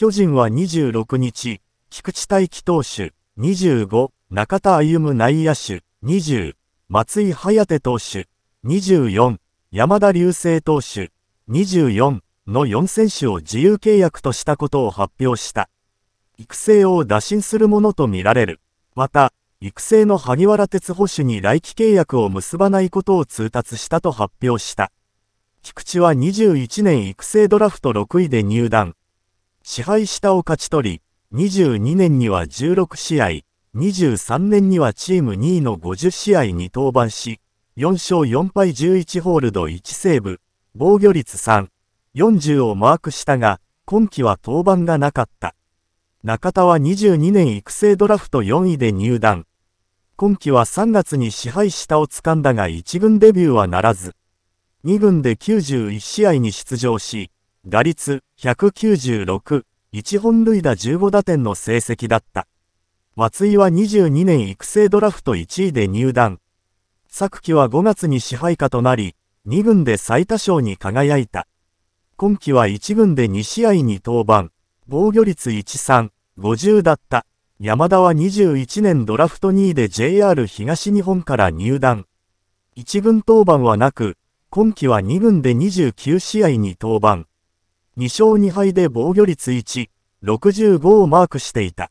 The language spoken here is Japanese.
巨人は26日、菊池大輝投手、25、中田歩内野手、20、松井手投手、24、山田流星投手、24の4選手を自由契約としたことを発表した。育成を打診するものとみられる。また、育成の萩原哲保守に来期契約を結ばないことを通達したと発表した。菊池は21年育成ドラフト6位で入団。支配下を勝ち取り、22年には16試合、23年にはチーム2位の50試合に登板し、4勝4敗11ホールド1セーブ、防御率3、40をマークしたが、今季は登板がなかった。中田は22年育成ドラフト4位で入団。今季は3月に支配下を掴んだが1軍デビューはならず、2軍で91試合に出場し、打率196、1本塁打15打点の成績だった。松井は22年育成ドラフト1位で入団。昨季は5月に支配下となり、2軍で最多勝に輝いた。今季は1軍で2試合に登板、防御率13、50だった。山田は21年ドラフト2位で JR 東日本から入団。1軍登板はなく、今季は2軍で29試合に登板。2勝2敗で防御率1、65をマークしていた。